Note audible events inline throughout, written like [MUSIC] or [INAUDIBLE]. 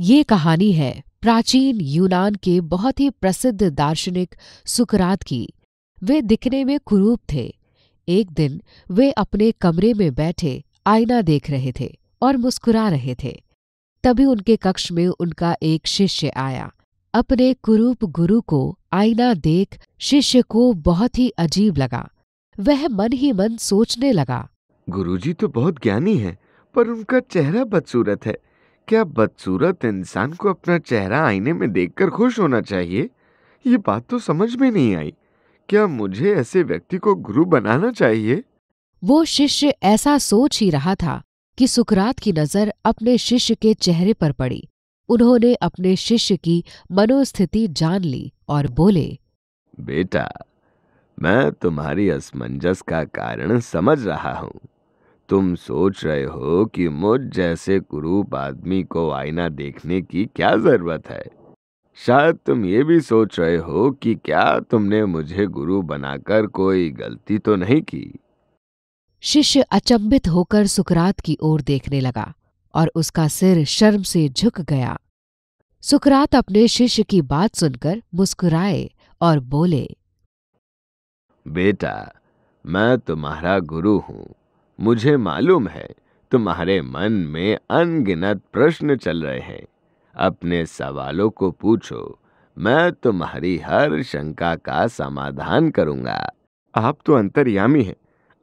ये कहानी है प्राचीन यूनान के बहुत ही प्रसिद्ध दार्शनिक सुकरात की वे दिखने में कुरूप थे एक दिन वे अपने कमरे में बैठे आईना देख रहे थे और मुस्कुरा रहे थे तभी उनके कक्ष में उनका एक शिष्य आया अपने कुरूप गुरु को आईना देख शिष्य को बहुत ही अजीब लगा वह मन ही मन सोचने लगा गुरुजी तो बहुत ज्ञानी हैं, पर उनका चेहरा बदसूरत है क्या बदसूरत इंसान को अपना चेहरा आईने में देखकर खुश होना चाहिए ये बात तो समझ में नहीं आई क्या मुझे ऐसे व्यक्ति को गुरु बनाना चाहिए वो शिष्य ऐसा सोच ही रहा था कि सुकरात की नजर अपने शिष्य के चेहरे पर पड़ी उन्होंने अपने शिष्य की मनोस्थिति जान ली और बोले बेटा मैं तुम्हारी असमंजस का कारण समझ रहा हूँ तुम सोच रहे हो कि मुझ जैसे कुरूप आदमी को आईना देखने की क्या जरूरत है शायद तुम ये भी सोच रहे हो कि क्या तुमने मुझे गुरु बनाकर कोई गलती तो नहीं की शिष्य अचंभित होकर सुकरात की ओर देखने लगा और उसका सिर शर्म से झुक गया सुकरात अपने शिष्य की बात सुनकर मुस्कुराए और बोले बेटा मैं तुम्हारा गुरु हूँ मुझे मालूम है तुम्हारे मन में अनगिनत प्रश्न चल रहे हैं अपने सवालों को पूछो मैं तुम्हारी हर शंका का समाधान करूंगा आप तो अंतर्यामी हैं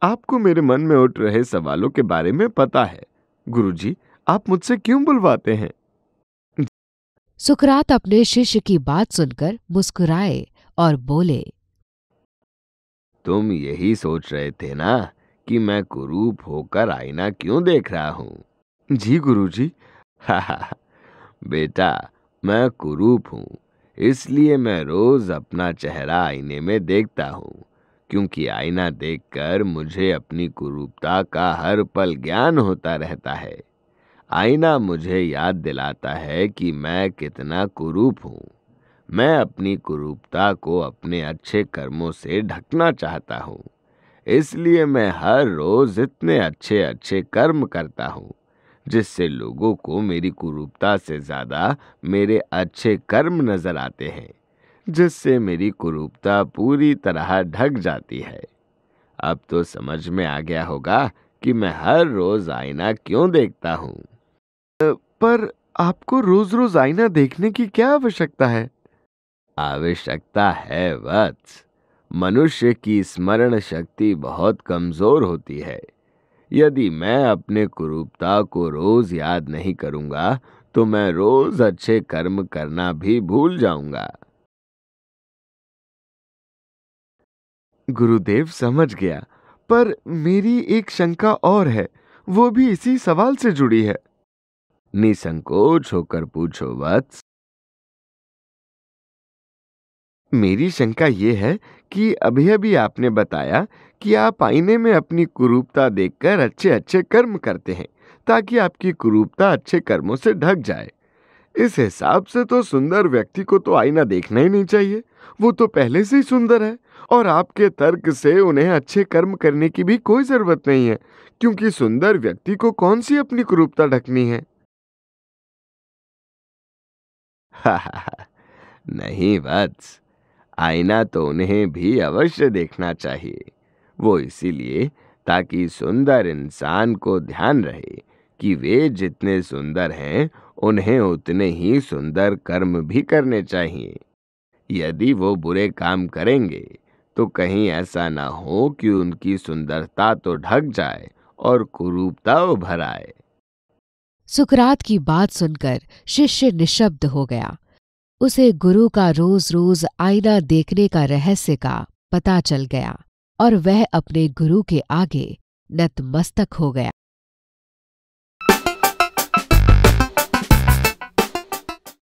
आपको मेरे मन में उठ रहे सवालों के बारे में पता है गुरुजी आप मुझसे क्यों बुलवाते हैं सुकरात अपने शिष्य की बात सुनकर मुस्कुराए और बोले तुम यही सोच रहे थे ना कि मैं कुरूप होकर आईना क्यों देख रहा हूँ जी गुरु जी बेटा मैं कुरूप हूँ इसलिए मैं रोज अपना चेहरा आईने में देखता हूँ क्योंकि आईना देखकर मुझे अपनी कुरूपता का हर पल ज्ञान होता रहता है आईना मुझे याद दिलाता है कि मैं कितना कुरूप हूँ मैं अपनी कुरूपता को अपने अच्छे कर्मों से ढकना चाहता हूँ इसलिए मैं हर रोज इतने अच्छे अच्छे कर्म करता हूँ जिससे लोगों को मेरी कुरूपता से ज्यादा मेरे अच्छे कर्म नजर आते हैं जिससे मेरी कुरूपता पूरी तरह ढक जाती है अब तो समझ में आ गया होगा कि मैं हर रोज आईना क्यों देखता हूँ पर आपको रोज रोज आईना देखने की क्या आवश्यकता है आवश्यकता है वत्स मनुष्य की स्मरण शक्ति बहुत कमज़ोर होती है यदि मैं अपने कुरूपता को रोज़ याद नहीं करूंगा तो मैं रोज़ अच्छे कर्म करना भी भूल जाऊंगा गुरुदेव समझ गया पर मेरी एक शंका और है वो भी इसी सवाल से जुड़ी है निसंकोच होकर पूछो वत्स मेरी शंका ये है कि अभी अभी आपने बताया कि आप आईने में अपनी कुरूपता देखकर अच्छे अच्छे कर्म करते हैं ताकि आपकी कुरूपता अच्छे कर्मों से ढक जाए इस हिसाब से तो सुंदर व्यक्ति को तो आईना देखना ही नहीं चाहिए वो तो पहले से ही सुंदर है और आपके तर्क से उन्हें अच्छे कर्म करने की भी कोई जरूरत नहीं है क्योंकि सुंदर व्यक्ति को कौन सी अपनी कुरूपता ढकनी है [LAUGHS] नहीं वत्स आईना तो उन्हें भी अवश्य देखना चाहिए वो इसीलिए ताकि सुंदर इंसान को ध्यान रहे कि वे जितने सुंदर हैं उन्हें उतने ही सुंदर कर्म भी करने चाहिए यदि वो बुरे काम करेंगे तो कहीं ऐसा ना हो कि उनकी सुंदरता तो ढक जाए और कुरूपता उभर आए सुकरात की बात सुनकर शिष्य निशब्द हो गया उसे गुरु का रोज रोज आईना देखने का रहस्य का पता चल गया और वह अपने गुरु के आगे नतमस्तक हो गया